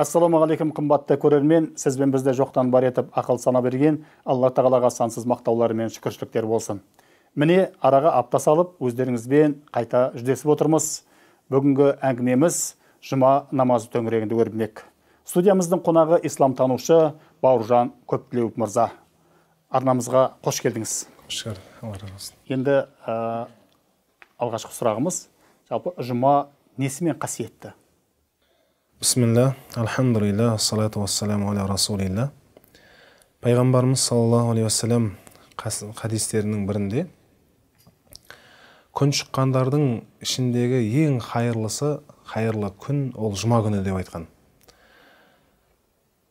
ассалаумағалейкум қымбатты көрермен сізбен бізді жоқтан бар етіп ақыл сана берген алла тағалаға сансыз мақтаулар мен шүкіршіліктер болсын міне араға апта салып өздеріңізбен қайта жүздесіп отырмыз бүгінгі әңгімеміз жұма намазы төңірегінде өрбімек студиямыздың қонағы исламтанушы бауыржан көптілеуов мырза арнамызға қош келдіңіз қош көрдік алла болсын енді ә, алғашқы сұрағымыз жалпы жұма несімен қасиетті бисмилля алхамдулилля ассалату уассаламу аля расулилля пайғамбарымыз саллаллаху алейхи уассалам хадистерінің бірінде күн шыққандардың ішіндегі ең хайырлысы хайырлы күн ол жұма күні деп айтқан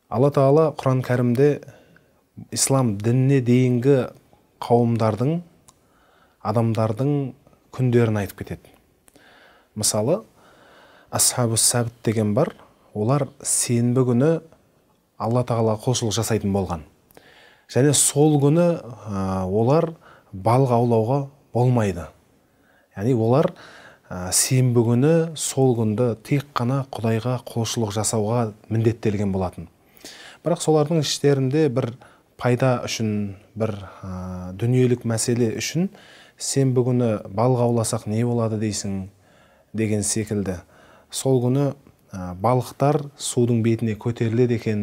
алла тағала құран кәрімде ислам дініне дейінгі қауымдардың адамдардың күндерін айтып кетеді мысалы асхабу сәбіт деген бар олар сенбі күні алла тағалаға құлшылық жасайтын болған және сол күні ә, олар балық аулауға болмайды яғни олар ә, сенбі күні сол күнді тек қана құдайға құлшылық жасауға міндеттелген болатын бірақ солардың іштерінде бір пайда үшін бір ә, дүниелік мәселе үшін сенбі күні балық ауласақ не болады дейсің деген секілді сол күні балықтар судың бетіне көтеріледі екен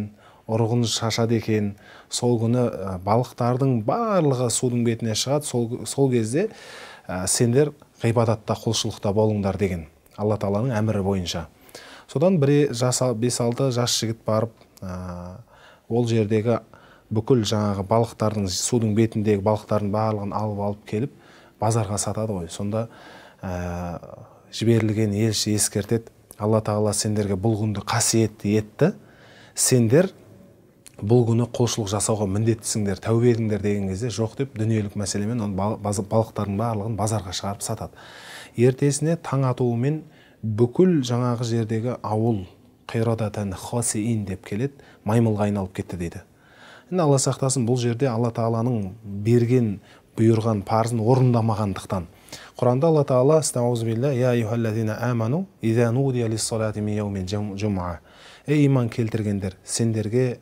ұрғын шашады екен сол күні балықтардың барлығы судың бетіне шығады сол, кезде сендер ғибадатта құлшылықта болыңдар деген алла тағаланың әмірі бойынша содан бір жас бес алты жас жігіт барып ол жердегі бүкіл жаңағы балықтардың судың бетіндегі балықтардың барлығын алып алып келіп базарға сатады ғой сонда ә, жіберілген елші ескертеді алла тағала сендерге бұл күнді қасиетті етті сендер бұл күні құлшылық жасауға міндеттісіңдер тәубе етіңдер деген кезде жоқ деп дүниелік мәселемен оны балықтардың барлығын базарға шығарып сатады ертесіне таң атуымен бүкіл жаңағы жердегі ауыл қирадатан хасиин деп келеді маймылға айналып кетті дейді енді алла сақтасын бұл жерде алла тағаланың берген бұйырған парызын орындамағандықтан құранда алла тағала стаузубилля я айюхаллазина иза нудия жумаа ей иман келтіргендер сендерге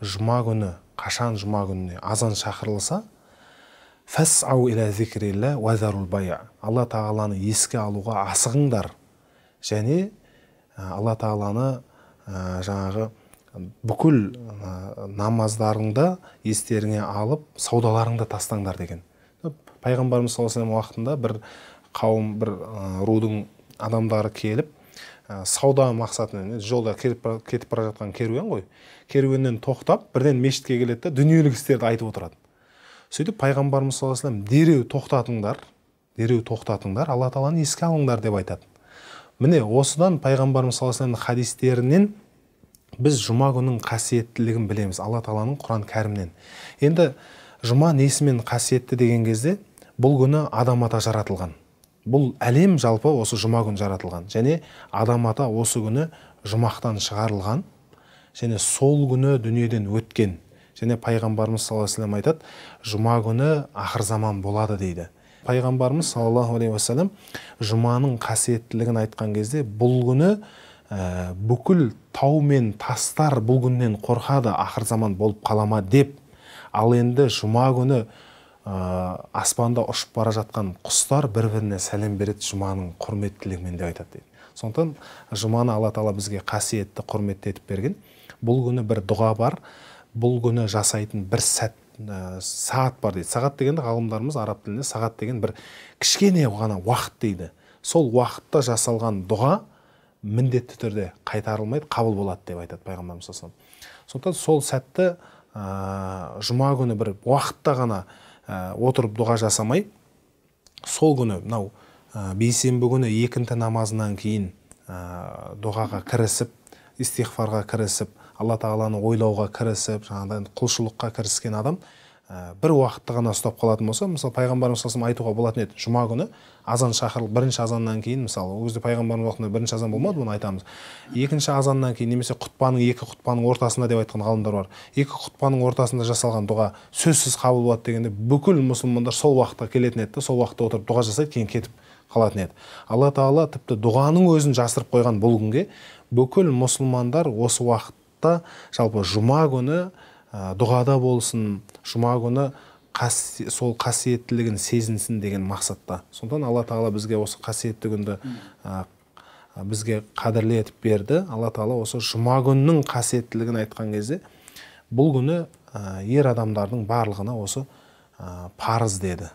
жұма күні қашан жұма күніне азан шақырылса фәсау иля ва алла тағаланы еске алуға асығыңдар және алла тағаланы жаңағы бүкіл ә, намаздарыңда естеріңе алып саудаларыңды тастаңдар деген пайғамбарымыз саллаллаху алейхи уақытында бір қауым бір рудың адамдары келіп ә, сауда мақсатымен жолда кетіп бара жатқан керуен ғой керуеннен тоқтап бірден мешітке келеді да дүниелік істерді айтып отырады сөйтіп пайғамбарымыз саллаллаху вассалам дереу тоқтатыңдар дереу тоқтатыңдар алла тағаланы еске алыңдар деп айтады міне осыдан пайғамбарымыз саллаллаху алейhi хадистерінен біз жұма күнінің қасиеттілігін білеміз алла тағаланың құран кәрімнен енді жұма несімен қасиетті деген кезде бұл күні адам ата жаратылған бұл әлем жалпы осы жұма күні жаратылған және адам ата осы күні жұмақтан шығарылған және сол күні дүниеден өткен және пайғамбарымыз саллаллаху алейhi айтады жұма күні ақыр заман болады дейді пайғамбарымыз саллаллаху алейхи уассалам жұманың қасиеттілігін айтқан кезде бұл күні ә, бүкіл тау мен тастар бұл күннен қорқады ақыр заман болып қалама деп ал енді жұма күні Э, аспанда ұшып бара жатқан құстар бір біріне сәлем береді жұманың құрметтілігімен деп айтады дейді сондықтан жұманы алла тағала бізге қасиетті құрметті етіп берген бұл күні бір дұға бар бұл күні жасайтын бір сәт ә, сағат бар дейді сағат дегенде ғалымдарымыз араб тілінде сағат деген бір кішкене ғана уақыт дейді сол уақытта жасалған дұға міндетті түрде қайтарылмайды қабыл болады деп айтады пайғамбарымыз сондықтан сол сәтті ә, жұма күні бір уақытта ғана ә, отырып дұға жасамай сол күні мынау ә, бейсенбі күні екінті намазынан кейін ә, дұғаға кірісіп истихфарға кірісіп алла тағаланы ойлауға кірісіп жаңағыдай құлшылыққа кіріскен адам ә, бір уақытты ғана ұстап қалатын болса мысалы пайғамбарымыз салам айтуға болатын еді жұма күні азан шақырылып бірінші азаннан кейін мысалы ол кезде пайғамбарымыз уақытында бірінші азан болмады оны айтамыз екінші азаннан кейін немесе құтпаның екі құтпаның ортасында деп айтқан ғалымдар бар екі құтпаның ортасында жасалған дұға сөзсіз қабыл болады дегенде бүкіл мұсылмандар сол уақытқа келетін еді сол уақытта отырып дұға жасайды кейін кетіп қалатын еді алла тағала тіпті дұғаның өзін жасырып қойған бұл күнге бүкіл мұсылмандар осы уақытта жалпы жұма күні дұғада болсын жұма күні сол қасиеттілігін сезінсін деген мақсатта сондықтан алла тағала бізге осы қасиетті күнді бізге қадірлі етіп берді алла тағала осы жұма күннің қасиеттілігін айтқан кезде бұл күні ер адамдардың барлығына осы парыз деді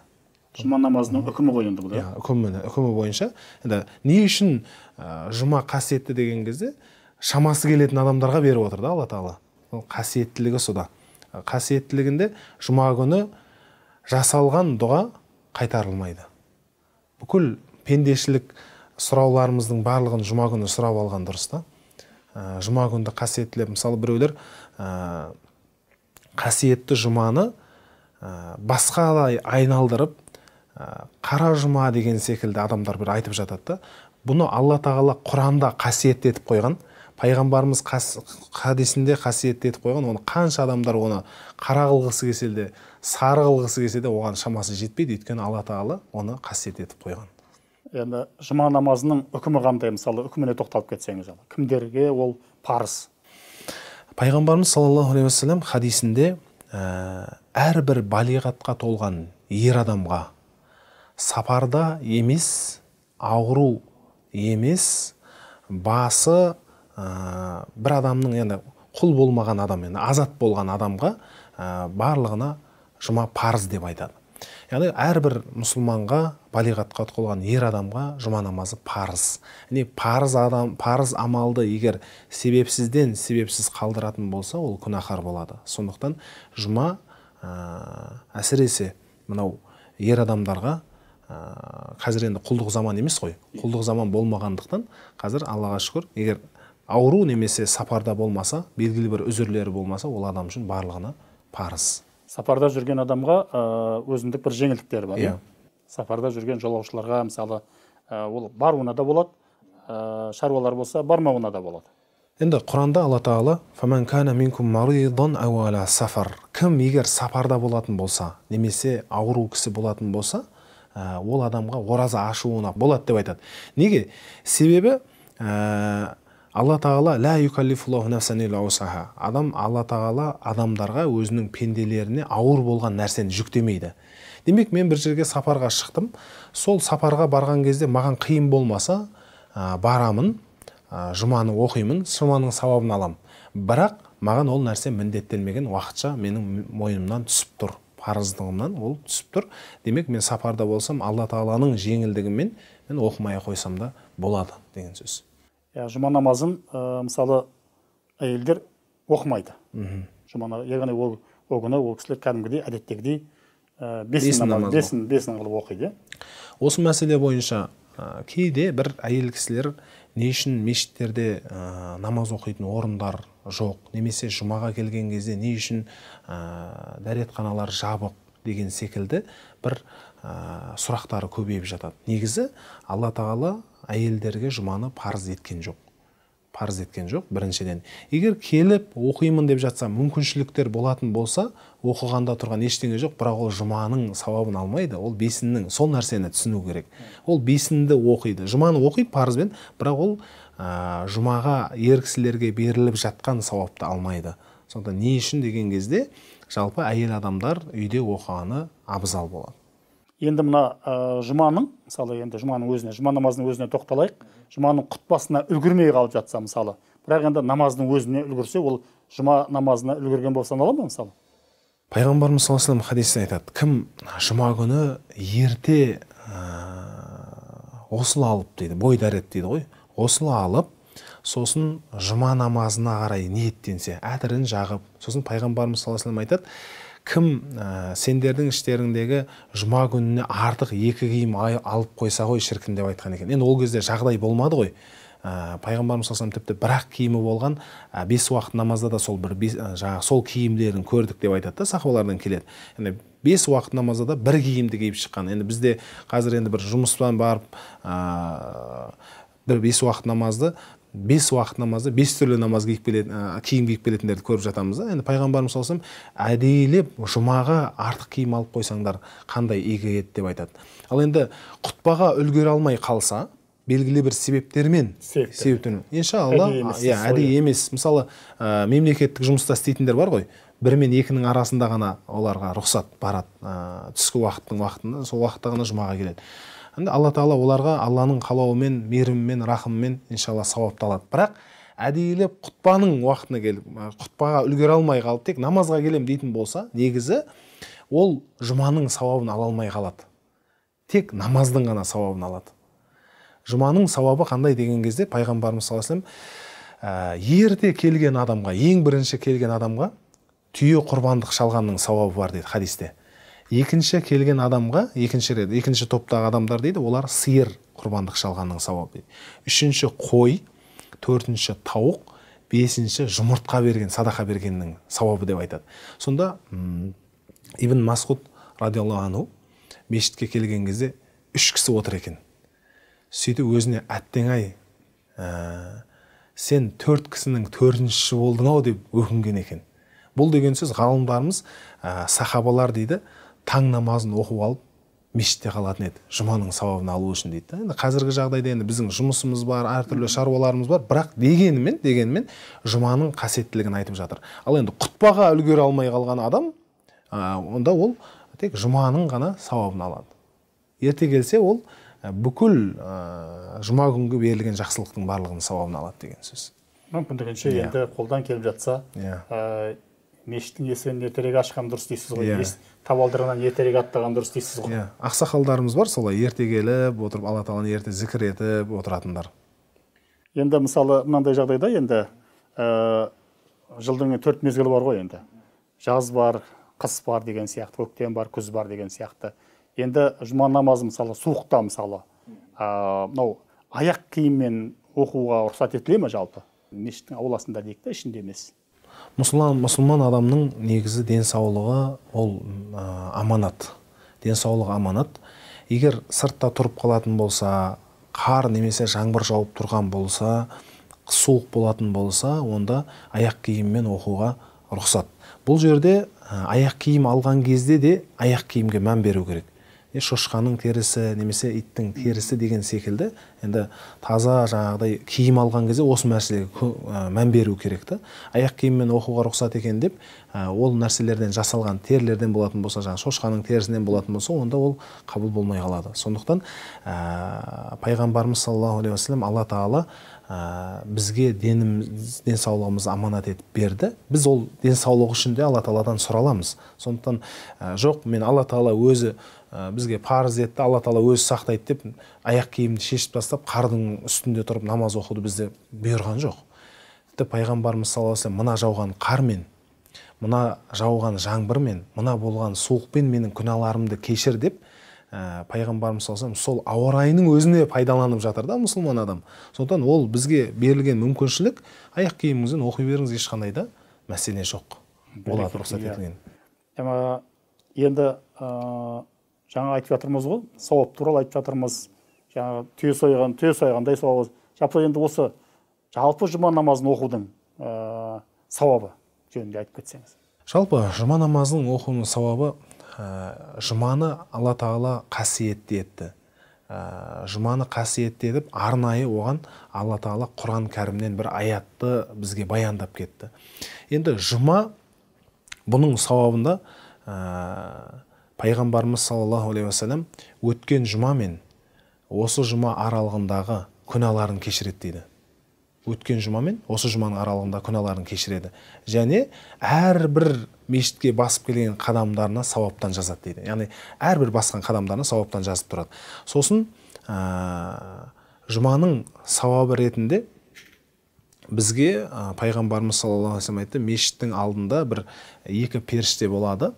жұма намазының үкімі ғой енді бұл иә үкімі бойынша енді не үшін жұма қасиетті деген кезде шамасы келетін адамдарға беріп отыр да алла тағала қасиеттілігі сода қасиеттілігінде жұма күні жасалған дұға қайтарылмайды бүкіл пендешілік сұрауларымыздың барлығын жұма күні сұрап алған дұрыс та жұма күнді қасиеттілеп мысалы біреулер қасиетті жұманы басқалай айналдырып қара жұма деген секілді адамдар бір айтып жатады да бұны алла тағала құранда қасиетті етіп қойған пайғамбарымыз қас, хадисінде қасиетті етіп қойған оны қанша адамдар оны қара қылғысы келсе де сары қылғысы келсе де оған шамасы жетпейді өйткені алла тағала оны қасиет етіп қойған енді жұма намазының үкімі қандай мысалы үкіміне тоқталып кетсеңіз кімдерге ол парыз пайғамбарымыз саллаллаху алейхи уассалам хадисінде э, әрбір балиғатқа толған ер адамға сапарда емес ауру емес басы ә, бір адамның енді құл болмаған адам енді азат болған адамға ә, барлығына жұма парыз деп айтады яғни әрбір мұсылманға балиғатқа толған ер адамға жұма намазы парыз яғни парыз адам парыз амалды егер себепсізден себепсіз қалдыратын болса ол күнәһар болады сондықтан жұма ә, әсіресе мынау ер адамдарға қазір енді құлдық заман емес қой құлдық заман болмағандықтан қазір аллаға шүкір егер ауру немесе сапарда болмаса белгілі бір үзірлері болмаса ол адам үшін барлығына парыз сапарда жүрген адамға өзіндік бір жеңілдіктері бар иә, иә? сапарда жүрген жолаушыларға мысалы ол баруына да болады шаруалар болса бармауына да болады енді құранда алла тағала фаман кана минкум ауала сафар кім егер сапарда болатын болса немесе ауру кісі болатын болса ол адамға ораза ашуына болады деп айтады неге себебі алла тағала лә адам алла тағала адамдарға өзінің пенделеріне ауыр болған нәрсені жүктемейді демек мен бір жерге сапарға шықтым сол сапарға барған кезде маған қиын болмаса ә, барамын ә, жұманы оқимын жұманың сауабын аламын бірақ маған ол нәрсе міндеттелмеген уақытша менің мойнымнан түсіп тұр парыздығымнан ол түсіп тұр демек мен сапарда болсам алла тағаланың жеңілдігімен мен оқымай қойсам да болады деген сөз жұма намазын мысалы әйелдер оқымайды мхм жұма яғни ол ол күні ол кісілер кәдімгідей әдеттегідей бесін бесін бесін қылып оқиды осы мәселе бойынша ә, кейде бір әйел кісілер не үшін мешіттерде намаз оқитын орындар жоқ немесе жұмаға келген кезде не үшін ә, дәретханалар жабық деген секілді бір ә, сұрақтары көбейіп жатады негізі алла тағала әйелдерге жұманы парыз еткен жоқ парыз еткен жоқ біріншіден егер келіп оқимын деп жатса мүмкіншіліктер болатын болса оқығанда тұрған ештеңе жоқ бірақ ол жұманың сауабын алмайды ол бесіннің сол нәрсені түсіну керек ол бесінді оқиды жұманы оқиды парызбен бірақ ол ә, жұмаға ер кісілерге беріліп жатқан сауапты алмайды сонда не үшін деген кезде жалпы әйел адамдар үйде оқығаны абзал болады енді мына ә, жұманың мысалы енді жұманың өзіне жұма намазының өзіне тоқталайық жұманың құтпасына үлгірмей қалып жатса мысалы бірақ енді намаздың өзіне үлгерсе ол жұма намазына үлгерген болып санала ма мысалы пайғамбарымыз саллаллаху вассалам хадисте айтады кім жұма күні ерте ә, осыл алып дейді бой дәрет дейді ғой осыл алып сосын жұма намазына қарай ниеттенсе әтірін жағып сосын пайғамбарымыз саллаллаху алейхи айтады кім ә, сендердің іштеріңдегі жұма күніне артық екі киім алып қойса ғой шіркін деп айтқан екен енді ол кезде жағдай болмады ғой ә, пайғамбарымыз салам тіпті бір ақ киімі болған ә, бес уақыт намазда да сол бір ә, жаңағы сол киімдерін көрдік деп айтады да сахабалардан келеді бес уақыт намазда да бір киімді киіп шыққан енді бізде қазір енді бір жұмыстан барып ә, бір бес уақыт намазды бес уақыт намазды бес түрлі намаз киіп келетін киім киіп келетіндерді көріп жатамыз да енді пайғамбарымыз саллаллаху алейхи әдейілеп жұмаға артық киім алып қойсаңдар қандай игі еді деп айтады ал енді құтпаға үлгере алмай қалса белгілі бір себептермен себептермен иншалла иә әдейі емес мысалы ә, мемлекеттік жұмыста істейтіндер бар ғой бір мен екінің арасында ғана оларға рұқсат барады ә, түскі уақыттың уақытында сол уақытта ғана жұмаға келеді енді алла тағала оларға алланың қалауымен мейірімімен рахымымен иншалла сауапты алады бірақ әдейілеп құтпаның уақытына келіп құтпаға үлгере алмай қалып тек намазға келем дейтін болса негізі ол жұманың сауабын ала алмай қалады тек намаздың ғана сауабын алады жұманың сауабы қандай деген кезде пайғамбарымыз саллаллаху алейхи ә, ерте келген адамға ең бірінші келген адамға түйе құрбандық шалғанның сауабы бар дейді хадисте екінші келген адамға екінші рет екінші топтағы адамдар дейді олар сиыр құрбандық шалғанның сауабы дейді үшінші қой төртінші тауық бесінші жұмыртқа берген садақа бергеннің сауабы деп айтады сонда ибн масғұд радиаллаху анху мешітке келген кезде үш кісі отыр екен сөйтіп өзіне әттең ай ә, сен төрт кісінің төртіншісі болдың ау деп өкінген екен бұл деген сөз ғалымдарымыз ә, сахабалар дейді таң намазын оқып алып мешітте қалатын еді жұманың сауабын алу үшін дейді да енді қазіргі жағдайда енді біздің жұмысымыз бар әртүрлі шаруаларымыз бар бірақ дегенімен дегенмен жұманың қасиеттілігін айтып жатыр ал енді құтпаға үлгере алмай қалған адам ә, онда ол тек жұманың ғана сауабын алады ерте келсе ол бүкіл ә, жұма күнгі берілген жақсылықтың барлығының сауабын алады деген сөз мүмкіндігінше иә. енді қолдан келіп жатса yeah. ә, иә. мешіттің есігін ертерек ашқан дұрыс дейсіз ғой yeah иә табалдырығынан ертерек аттаған дұрыс дейсіз ғой иә ақсақалдарымыз бар солай ерте келіп отырып алла тағаланы ерте зікір етіп отыратындар енді мысалы мынандай жағдайда енді ә, жылдың төрт мезгілі бар ғой енді жаз бар қыс бар деген сияқты көктем бар күз бар деген сияқты енді жұма намазы мысалы суықта мысалы ә, мынау аяқ киіммен оқуға рұқсат етіле ме жалпы мешіттің ауласында дейік та ішінде емес мұсылман мұсылман адамның негізі денсаулығы ол аманат денсаулығы аманат егер сыртта тұрып қалатын болса қар немесе жаңбыр жауып тұрған болса суық болатын болса онда аяқ киіммен оқуға рұқсат бұл жерде аяқ киім алған кезде де аяқ киімге мән беру керек шошқаның терісі немесе иттің терісі деген секілді енді таза жаңағыдай киім алған кезде осы мәселеге мән беру керек та аяқ киіммен оқуға рұқсат екен деп ол нәрселерден жасалған терілерден болатын болса жаңағы шошқаның терісінен болатын болса онда ол қабыл болмай қалады сондықтан ә, пайғамбарымыз саллаллаху алейхи уассалам алла тағала ә, бізге деніміз денсаулығымызды аманат етіп берді біз ол денсаулық үшін де алла тағаладан сұра сондықтан жоқ мен алла тағала өзі Э, бізге парыз етті алла тағала өзі сақтайды деп аяқ киімді шешіп тастап қардың үстінде тұрып намаз оқуды бізде бұйырған жоқ тіпті пайғамбарымыз саллаллаху мына жауған қармен мына жауған жаңбырмен мына болған суықпен менің күнәларымды кешір деп ә, пайғамбарымыз саллаллаху сол ауа райының өзіне пайдаланып жатыр да мұсылман адам сондықтан ол бізге берілген мүмкіншілік аяқ киіміңізбен оқи беріңіз ешқандай да мәселе жоқ болады рұқсат етілген иә. енді э, жаңа айтып жатырмыз ғой сауап туралы айтып жатырмыз жаңағы түйе сойған түйе сойғандай сауабы жалпы енді осы жалпы жұма намазын оқудың ә, сауабы жөнінде айтып кетсеңіз жалпы жұма намазының оқуының сауабы ә, жұманы алла тағала қасиетті етті ә, э, жұманы қасиетті етіп арнайы оған алла тағала құран кәрімнен бір аятты бізге баяндап кетті енді жұма бұның сауабында пайғамбарымыз саллаллаху алейхи уассалам өткен жұма мен осы жұма аралығындағы күнәларын кешіреді дейді өткен жұма мен осы жұманың аралығында күнәларын кешіреді және әрбір мешітке басып келген қадамдарына сауаптан жазады дейді яғни әрбір басқан қадамдарына сауаптан жазып тұрады сосын ә, жұманың сауабы ретінде бізге ә, пайғамбарымыз саллаллаху алейхи айтты мешіттің алдында бір екі періште болады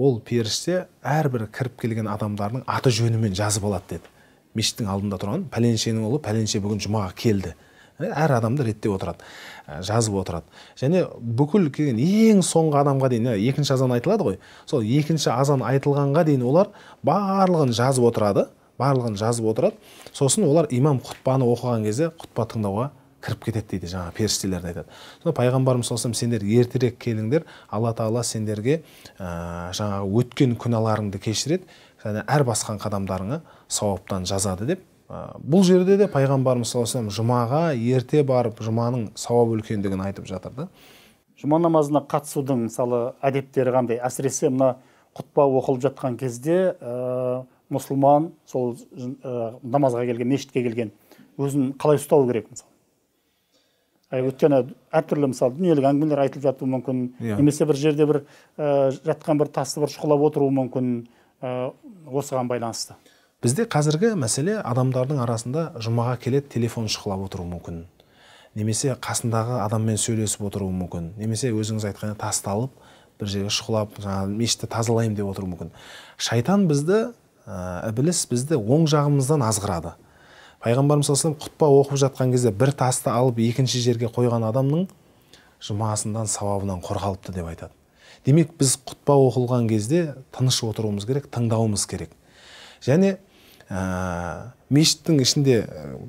ол періште әрбір кіріп келген адамдардың аты жөнімен жазып алады деді мешіттің алдында тұрған пәленшенің ұлы пәленше бүгін жұмаға келді әр адамды реттеп отырады жазып отырады және бүкіл келген ең соңғы адамға дейін екінші азан айтылады ғой сол екінші азан айтылғанға дейін олар барлығын жазып отырады барлығын жазып отырады сосын олар имам құтпаны оқыған кезде құтпа тыңдауға кіріп кетеді дейді жаңағы періштелерді айтады сонда пайғамбарымыз алейхи сендер ертерек келіңдер алла тағала сендерге ә, жаңағы өткен күнәларыңды кешіреді және әр басқан қадамдарыңа сауаптан жазады деп ә, бұл жерде де пайғамбарымыз саллаллаху алейхи жұмаға ерте барып жұманың сауап үлкендігін айтып жатыр да жұма намазына қатысудың мысалы әдептері қандай әсіресе мына құтпа оқылып жатқан кезде ә, мұсылман сол ә, намазға келген мешітке келген өзін қалай ұстау керек мысалы өйткені әртүрлі мысалы дүниелік әңгімелер айтылып жатуы мүмкін иә. немесе бір жерде бір э, жатқан бір тасты бір шұқылап отыруы мүмкін э, осыған байланысты бізде қазіргі мәселе адамдардың арасында жұмаға келеді телефон шұқылап отыруы мүмкін немесе қасындағы адаммен сөйлесіп отыруы мүмкін немесе өзіңіз айтқандай тасталып бір жерге шұқылап жаңағы мешітті тазалаймын деп отыруы мүмкін шайтан бізді ә, ібіліс бізді оң жағымыздан азғырады пайғамбарымыз саллаллаху алейхи құтпа оқып жатқан кезде бір тасты алып екінші жерге қойған адамның жұмасынан сауабынан қорғалыпты деп айтады демек біз құтпа оқылған кезде тыныш отыруымыз керек тыңдауымыз керек және ә, мешіттің ішінде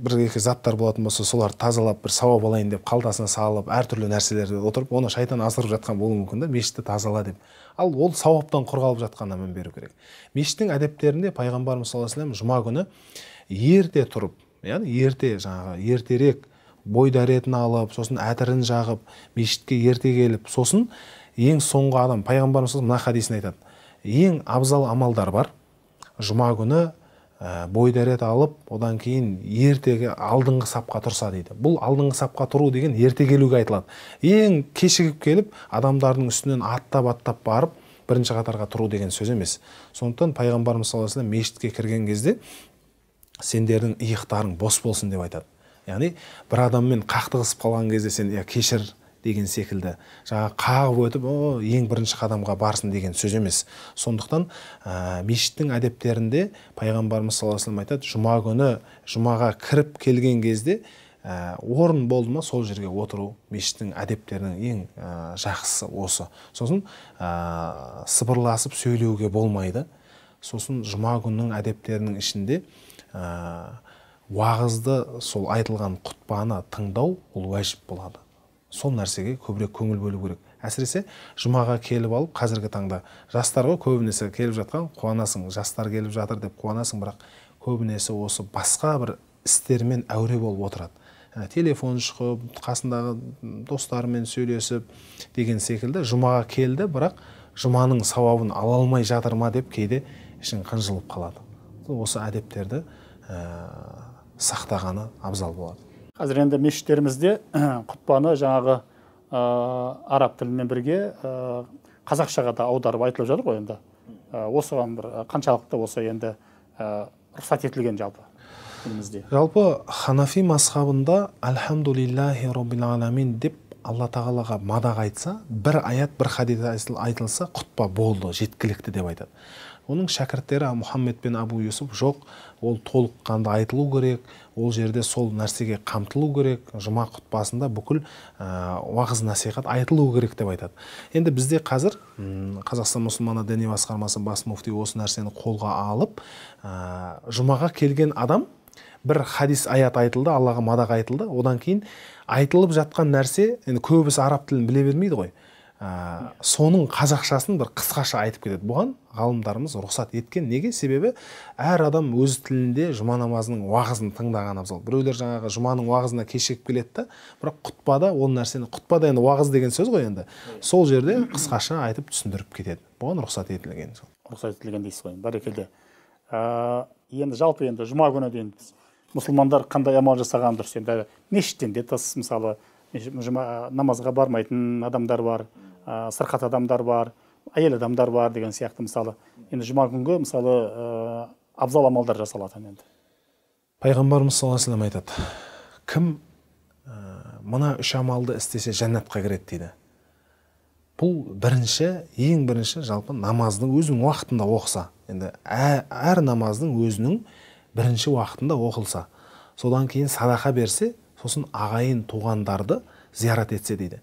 бір екі заттар болатын болса соларды тазалап бір сауап алайын деп қалтасына салып әртүрлі нәрселерді отырып оны шайтан асырып жатқан болуы мүмкін да мешітті тазала деп ал ол сауаптан құр қалып жатқанына мән беру керек мешіттің әдептерінде пайғамбарымыз саллаллаху алейхи жұма күні ерте тұрып яғни ерте жаңағы ертерек бой дәретін алып сосын әтірін жағып мешітке ерте келіп сосын ең соңғы адам пайғамбарымыз мына хадисін айтады ең абзал амалдар бар жұма күні ә, бой дәрет алып одан кейін ертегі алдыңғы сапқа тұрса дейді бұл алдыңғы сапқа тұру деген ерте келуге айтылады ең кешігіп келіп адамдардың үстінен аттап аттап барып бірінші қатарға тұру деген сөз емес сондықтан пайғамбарымыз саллаллаху мешітке кірген кезде сендердің иықтарың бос болсын деп айтады яғни бір адаммен қақтығысып қалған кезде сен я кешір деген секілді жаңа қағып өтіп о ең бірінші қадамға барсын деген сөз емес сондықтан мешіттің әдептерінде пайғамбарымыз саллаллаху алейхи айтады жұма күні жұмаға кіріп келген кезде орын болды ма сол жерге отыру мешіттің әдептерінің ең ә, жақсысы осы сосын сыбырласып сөйлеуге болмайды сосын жұма күннің әдептерінің ішінде ә, уағызды сол айтылған құтпаны тыңдау ол уәжіп болады сол нәрсеге көбірек көңіл бөлу керек әсіресе жұмаға келіп алып қазіргі таңда жастар ғой көбінесе келіп жатқан қуанасың жастар келіп жатыр деп қуанасың бірақ көбінесе осы басқа бір істермен әуре болып отырады ә, телефон шығып қасындағы достарымен сөйлесіп деген секілді жұмаға келді бірақ жұманың сауабын ала алмай жатыр ма деп кейде ішің қынжылып қалады осы әдептерді Э, сақтағаны абзал болады қазір енді мешіттерімізде э, құтпаны жаңағы ә, араб тілімен бірге ә, қазақшаға да аударып айтылып жатыр ғой енді осыған бір қаншалықты осы енді ә, рұқсат етілген жалпы жалпы ханафи мазхабында альхамдулиллахи роббил аламин деп алла тағалаға мадақ айтса бір аят бір хадис айтылса құтпа болды жеткілікті деп айтады оның шәкірттері мұхаммед пен абу юсуф жоқ ол толыққанды айтылу керек ол жерде сол нәрсеге қамтылу керек жұма құтпасында бүкіл ә, уағыз насихат айтылу керек деп айтады енді бізде қазір қазақстан мұсылманы діни басқармасы бас муфти осы нәрсені қолға алып ә, жұмаға келген адам бір хадис аят айтылды аллаға мадақ айтылды одан кейін айтылып жатқан нәрсе енді көбісі араб тілін біле бермейді ғой ә, соның қазақшасын бір қысқаша айтып кетеді бұған ғалымдарымыз рұқсат еткен неге себебі әр адам өз тілінде жұма намазының уағызын тыңдаған абзал біреулер жаңағы жұманың уағызына кешігіп келеді да бірақ құтпада ол нәрсені құтпада енді уағыз деген сөз ғой енді сол жерде қысқаша айтып түсіндіріп кетеді бұған рұқсат етілген рұқсат етілген дейсіз ғой бәрекелді ә, енді жалпы енді жұма күні мұсылмандар қандай амал жасаған дұрыс енді мешіттен де тыс мысалы жұма намазға бармайтын адамдар бар ә, сырқат адамдар бар әйел адамдар бар деген сияқты мысалы енді жұма күнгі мысалы ә, абзал амалдар жасалатын енді пайғамбарымыз саллаллаху айтады кім ә, мына үш амалды істесе жәннатқа кіреді дейді бұл бірінші ең бірінші жалпы намаздың өзінің уақытында оқыса енді ә, әр намаздың өзінің бірінші уақытында оқылса содан кейін садақа берсе сосын ағайын туғандарды зиярат етсе дейді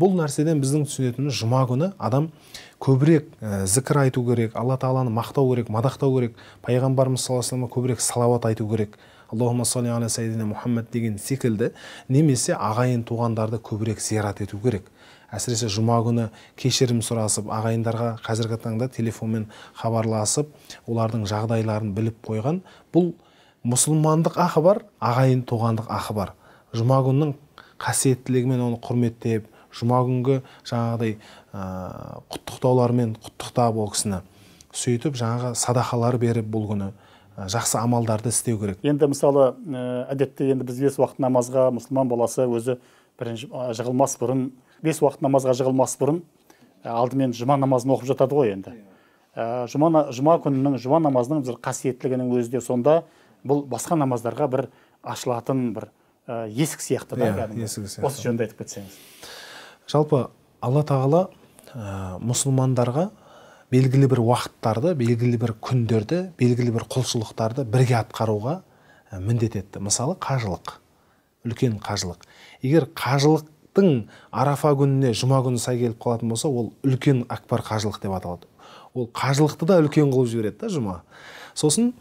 бұл нәрседен біздің түсінетініміз жұма күні адам көбірек ә, зікір айту керек алла тағаланы мақтау керек мадақтау керек пайғамбарымыз саллаллаху алейhi көбірек салауат айту керек аллахума салли аля сайдина мұхаммад деген секілді немесе ағайын туғандарды көбірек зиярат ету керек әсіресе жұма күні кешірім сұрасып ағайындарға қазіргі таңда телефонмен хабарласып олардың жағдайларын біліп қойған бұл мұсылмандық ақы бар ағайын туғандық ақы бар жұма күннің қасиеттілігімен оны құрметтеп жұма күнгі жаңағыдай ә, құттықтаулармен құттықтап ол кісіні сөйтіп жаңағы садақалар беріп бұл күні жақсы амалдарды істеу керек енді мысалы әдетте енді біз бес уақыт намазға мұсылман баласы өзі бірінші жығылмас бұрын бес уақыт намазға жығылмас бұрын алдымен жұма намазын оқып жатады ғой енді ә, жұма, жұма күнінің жұма намазының бір қасиеттілігінің өзі де сонда бұл басқа намаздарға бір ашылатын бір есік сияқты да yeah, иә, осы жөнінде айтып кетсеңіз жалпы алла тағала ә, мұсылмандарға белгілі бір уақыттарды белгілі бір күндерді белгілі бір құлшылықтарды бірге атқаруға э, міндет етті мысалы қажылық үлкен қажылық егер қажылықтың арафа күніне жұма күні сай келіп қалатын болса ол үлкен акбар қажылық деп аталады ол қажылықты да үлкен қылып жібереді да жұма сосын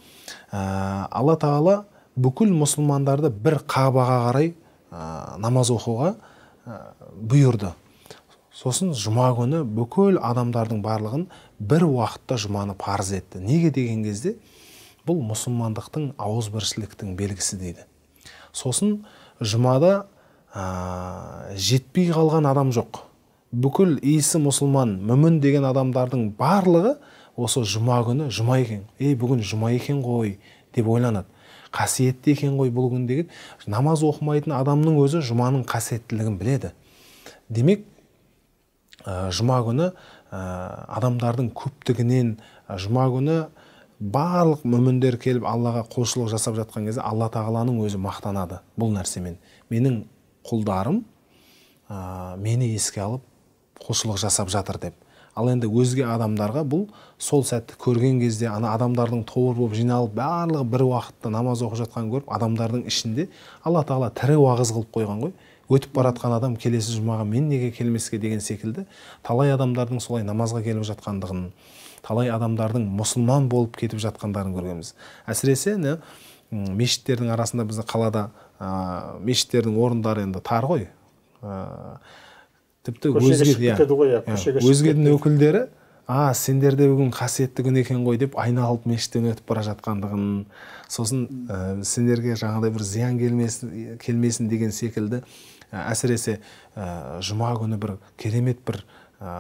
ә, алла тағала бүкіл мұсылмандарды бір қабаға қарай ә, намаз оқуға бұйырды сосын жұма күні бүкіл адамдардың барлығын бір уақытта жұманы парыз етті неге деген кезде бұл мұсылмандықтың ауызбіршіліктің белгісі дейді сосын жұмада ә, жетпей қалған адам жоқ бүкіл иісі мұсылман мүмін деген адамдардың барлығы осы жұма күні жұма екен ей бүгін жұма екен ғой деп ойланады қасиетті екен ғой бұл күн деген намаз оқымайтын адамның өзі жұманың қасиеттілігін біледі демек ә, жұма күні адамдардың көптігінен жұма күні барлық мүміндер келіп аллаға құлшылық жасап жатқан кезде алла тағаланың өзі мақтанады бұл нәрсемен менің құлдарым мені еске алып құлшылық жасап жатыр деп ал енді өзге адамдарға бұл сол сәтті көрген кезде ана адамдардың тобыр болып жиналып барлығы бір уақытта намаз оқып жатқанын көріп адамдардың ішінде алла тағала тірі уағыз қылып қойған ғой өтіп баратқан адам келесі жұмаға мен неге келмеске деген секілді талай адамдардың солай намазға келіп жатқандығын талай адамдардың мұсылман болып кетіп жатқандарын көргенбіз әсіресе мешіттердің арасында біздің қалада ә, мешіттердің орындары енді тар ғой ә, тіпті өзге иә, иә, иә өзгедің өкілдері а сендерде бүгін қасиетті күн екен ғой деп айналып мешіттен өтіп бара жатқандығын сосын ә, сендерге жаңағыдай бір зиян келмесін, келмесін деген секілді Ә, әсіресе ә, жұма күні бір керемет бір ә,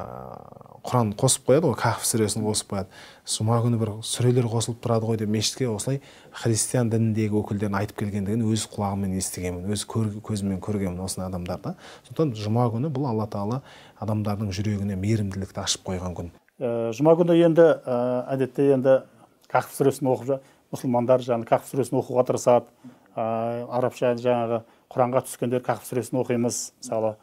құран қосып қояды ғой кахф сүресін қосып қояды жұма күні бір сүрелер қосылып тұрады ғой деп мешітке осылай христиан дініндегі өкілдерін айтып келгендігін өз құлағыммен естігенмін өз көр, көзіммен көргенмін осындай адамдарды сондықтан жұма күні бұл алла тағала адамдардың жүрегіне мейірімділікті ашып қойған күн ә, жұма күні енді ә, әдетте енді кахф сүресін оқып мұсылмандар жаңағы кахф сүресін оқуға тырысады ә, арабша жаңағы құранға түскендер кахф сүресін оқимыз мысалы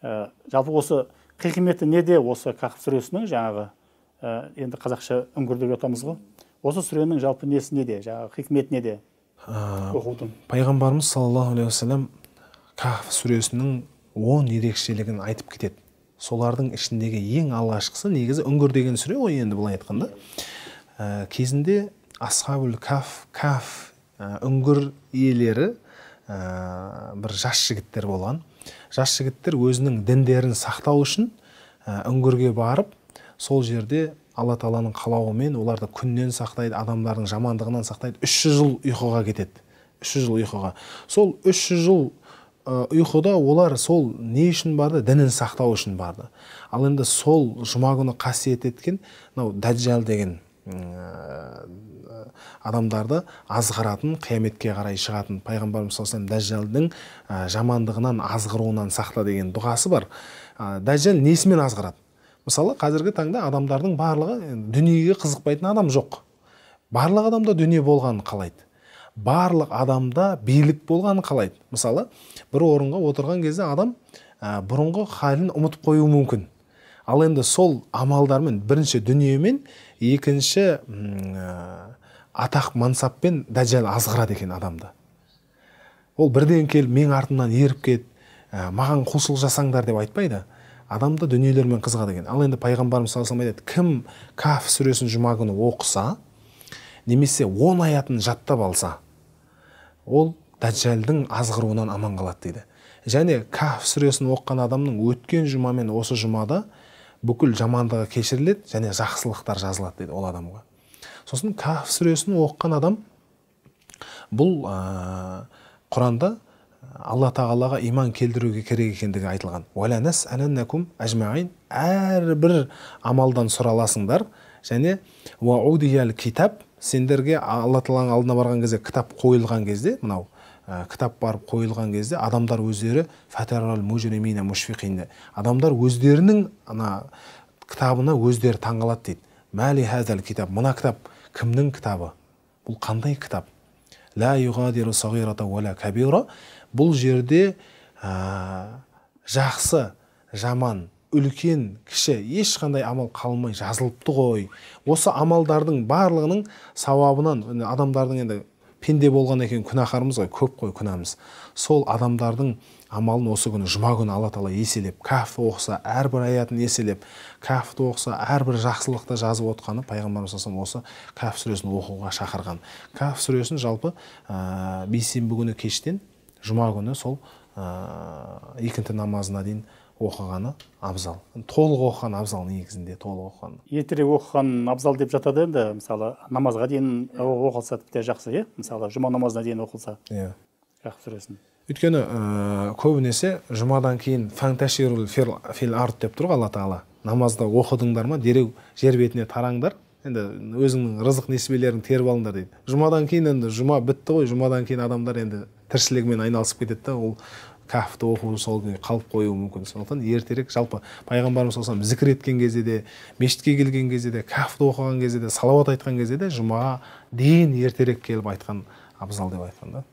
ә, жалпы осы хикметі неде осы кахф сүресінің жаңағы ә, енді қазақша үңгір деп жатамыз ғой осы сүренің жалпы несі неде жаңағы хикметі неде оқудың пайғамбарымыз саллаллаху алейхи уассалам кахф сүресінің он ерекшелігін айтып кетеді солардың ішіндегі ең алғашқысы негізі үңгір деген сүре ғой енді былай айтқанда ә, кезінде асхабул каф каф үңгір иелері Э, бір жас жігіттер болған жас жігіттер өзінің діндерін сақтау үшін э, үңгірге барып сол жерде алла тағаланың қалауымен оларды күннен сақтайды адамдардың жамандығынан сақтайды үш жыл ұйқыға кетеді үш жыл ұйқыға сол 300 жыл э, ұйқыда олар сол не үшін барды дінін сақтау үшін барды ал енді сол жұма күні қасиет еткен мынау дәджал деген Ә, адамдарды азғыратын қияметке қарай шығатын пайғамбарымыз саллаллаху алейхи дәжжалдың ә, жамандығынан азғыруынан сақта деген дұғасы бар ә, дәжжал несімен азғырады мысалы қазіргі таңда адамдардың барлығы ә, дүниеге қызықпайтын адам жоқ барлық адамда дүние болғанын қалайды барлық адамда билік болғанын қалайды мысалы бір орынға отырған кезде адам бұрынғы халін ұмытып қоюы мүмкін ал енді сол амалдармен бірінші дүниемен екінші ә, атақ мансаппен дәжәл азғырады екен адамды ол бірден келіп менің артымнан еріп кет ә, маған құлшылық жасаңдар деп айтпайды адамды дүниелермен қызығады екен ал енді пайғамбарымыз саллаллаху айтады кім каф сүресін жұма күні оқыса немесе он аятын жаттап алса ол дәджәлдің азғыруынан аман қалады дейді және каф сүресін оқыған адамның өткен жұма мен осы жұмада бүкіл жамандығы кешіріледі және жақсылықтар жазылады дейді ол адамға сосын каф сүресін оққан адам бұл ә, құранда алла тағалаға иман келтіруге керек екендігі айтылған әрбір амалдан сұраласыңдар және уаудиял китап сендерге алла тағаланың алдына барған кезде кітап қойылған кезде мынау ә, кітап барып қойылған кезде адамдар өздері адамдар өздерінің ана кітабына өздері таңғалады дейді мәли хәзәл китап мына кітап кімнің кітабы бұл қандай кітап бұл жерде ә, жақсы жаман үлкен кіші ешқандай амал қалмай жазылыпты ғой осы амалдардың барлығының сауабынан адамдардың енді пенде болған екен күнәһармыз ғой көп қой күнәміз сол адамдардың амалын осы күні жұма күні алла тағала еселеп кәф оқыса әрбір аятын еселеп кәфті оқыса әрбір жақсылықты жазып отқаны пайғамбарымыз салам осы каф сүресін оқуға шақырған кәф сүресін жалпы ә, бейсенбі күні кештен жұма күні сол ә, екінті намазына дейін оқығаны абзал толық оқыған абзал негізінде толық оқыған ертерек оқыған абзал деп жатады енді мысалы намазға дейін оқылса тіпті жақсы иә мысалы жұма намазына дейін оқылса иә жақсы сүресін өйткені ә, көбінесе жұмадан кейін фанташирул арт деп тұр ғой алла тағала намазда оқыдыңдар ма дереу жер бетіне тараңдар енді өзіңнің рызық несібелеріңді теріп алыңдар дейді жұмадан кейін енді жұма бітті ғой жұмадан кейін адамдар енді тіршілігімен айналысып кетеді да ол кафты оқу сол қалып қоюы мүмкін сондықтан ертерек жалпы пайғамбарымыз саллаллаху алейхи зікір еткен кезде де мешітке келген кезде де кәфті оқыған кезде де салауат айтқан кезде де жұмаға дейін ертерек келіп айтқан абзал деп айтқан да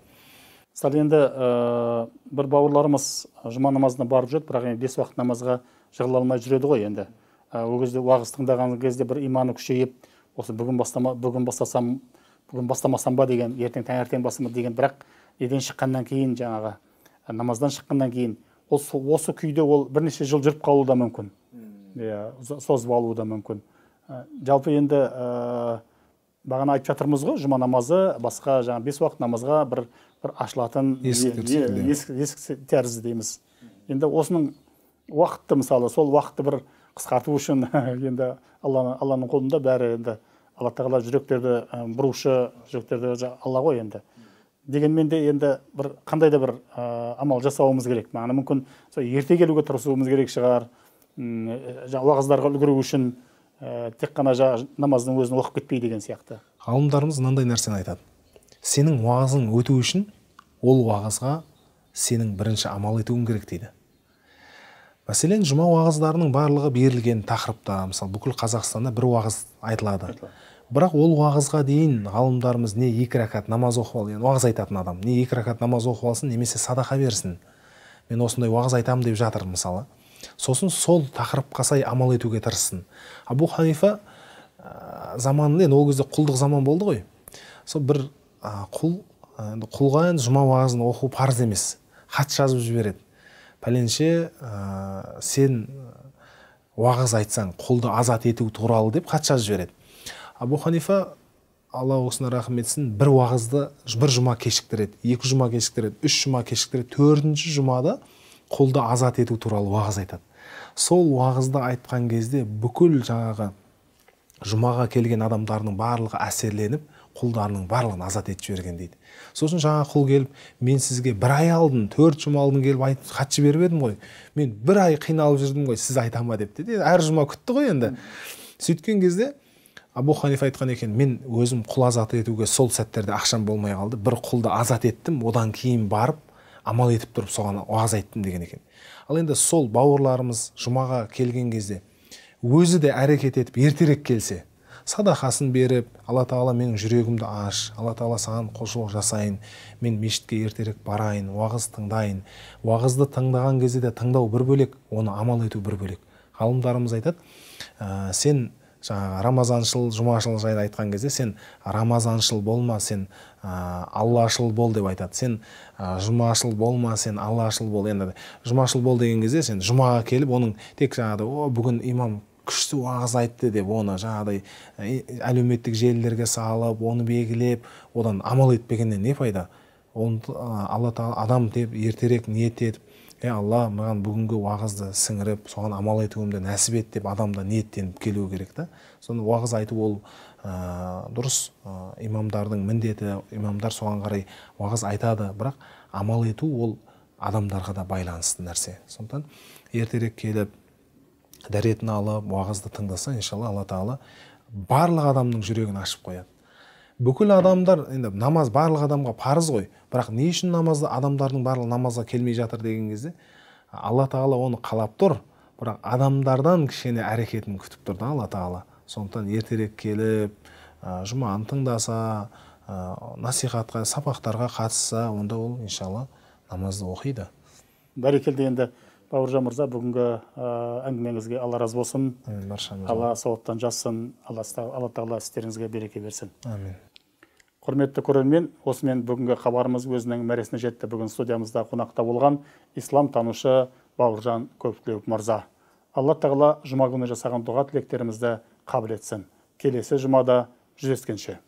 сәл енді ә, бір бауырларымыз жұма намазына барып жүреді бірақ енді бес уақыт намазға жығыла алмай жүреді ғой енді э, ол кезде уағыз тыңдаған кезде бір иманы күшейіп осы бүгін бастама бүгін бастасам бүгін бастамасам ба деген ертең таңертең бастама деген бірақ неден шыққаннан кейін жаңағы намаздан шыққаннан кейін осы, осы күйде ол бірнеше жыл жүріп қалуы да мүмкін иә созып алуы да мүмкін ә, жалпы енді ә, бағана айтып жатырмыз ғой жұма намазы басқа жаңа бес уақыт намазға бір бір ашылатын есік тәрізді дейміз енді осының уақытты мысалы сол уақытты бір қысқарту үшін енді алла алланың қолында бәрі енді алла тағала жүректерді бұрушы жүректерді алла ғой енді дегенмен де енді бір қандай да бір ә, амал жасауымыз керек мағына мүмкін сол ерте келуге тырысуымыз керек шығар жаңағы уағыздарға үлгеру үшін тек қана жаңағы намаздың өзін оқып кетпей деген сияқты ғалымдарымыз мынандай нәрсені айтады сенің уағызың өту үшін ол уағызға сенің бірінші амал етуің керек дейді мәселен жұма уағыздарының барлығы берілген тақырыпта мысалы бүкіл қазақстанда бір уағыз айтылады бірақ ол уағызға дейін ғалымдарымыз не екі рәкат намаз оқып ал уағыз айтатын адам не екі рәкат намаз оқып алсын немесе садақа берсін мен осындай уағыз айтамын деп жатыр мысалы сосын сол тақырыпқа сай амал етуге тырыссын абу ханифа ә, заманында енді ол кезде құлдық заман болды ғой сол бір ә, құл енді құлға енді жұма уағызын оқу парыз емес хат жазып жібереді пәленше сен уағыз айтсаң құлды азат ету туралы деп хат жазып жібереді абу ханифа алла осына рахым етсін бір уағызды бір жұма кешіктіреді екі жұма кешіктіреді үш жұма кешіктіреді төртінші жұмада құлды азат ету туралы уағыз айтады сол уағызды айтқан кезде бүкіл жаңағы жұмаға келген адамдардың барлығы әсерленіп құлдарының барлығын азат етіп жіберген дейді сосын жаңа құл келіп мен сізге бір ай алдын төрт жұма алдын келіп айтып хат жіберіп едім ғой мен бір ай қиналып жүрдім ғой сіз айта ма деп де әр жұма күтті ғой енді сөйткен кезде абу ханифа айтқан екен мен өзім құл азат етуге сол сәттерде ақшам болмай қалды бір құлды азат еттім одан кейін барып амал етіп тұрып соған уағыз айттым деген екен ал енді сол бауырларымыз жұмаға келген кезде өзі де әрекет етіп ертерек келсе садақасын беріп алла тағала менің жүрегімді аш алла тағала саған құлшылық жасайын мен мешітке ертерек барайын уағыз тыңдайын уағызды тыңдаған кезде де тыңдау бір бөлек оны амал ету бір бөлек ғалымдарымыз айтады «Ә, сен жаңағы рамазаншыл жұмашыл жайлы айтқан кезде сен рамазаншыл болма сен ә, аллашыл бол деп айтады сен ә, жұмашыл болма сен аллашыл бол енді жұмашыл бол деген кезде сен жұмаға келіп оның тек жаңағыдай о бүгін имам күшті уағыз айтты деп оны жаңағыдай әлеуметтік желілерге салып оны белгілеп одан амал етпегеннен не пайда оны алла тағала адам деп ертерек ниет етіп е алла маған бүгінгі уағызды сіңіріп соған амал етуімді нәсіп ет деп адамда ниеттеніп келу керек та сонда уағыз айту ол дұрыс ә, имамдардың міндеті имамдар соған қарай уағыз айтады бірақ амал ету ол адамдарға да байланысты нәрсе сондықтан ертерек келіп дәретін алып уағызды тыңдаса иншалла алла тағала барлық адамның жүрегін ашып қояды бүкіл адамдар енді намаз барлық адамға парыз ғой бірақ не үшін намазда адамдардың барлығы намазға келмей жатыр деген кезде алла тағала оны қалап тұр бірақ адамдардан кішкене әрекетін күтіп тұр да алла тағала сондықтан ертерек келіп ә, жұманы тыңдаса ә, насихатқа сабақтарға қатысса онда ол иншалла намазды оқиды бәрекелді енді бауыржан мырза бүгінгі ә, әңгімеңізге алла разы болсын алла сауаптан жазсын алла тағала істеріңізге береке берсін әмин құрметті көрермен осымен бүгінгі хабарымыз өзінің мәресіне жетті бүгін студиямызда қонақта болған ислам танушы бауыржан көптілеуов мырза алла тағала жұма күні жасаған дұға тілектерімізді қабыл етсін келесі жұмада жүздескенше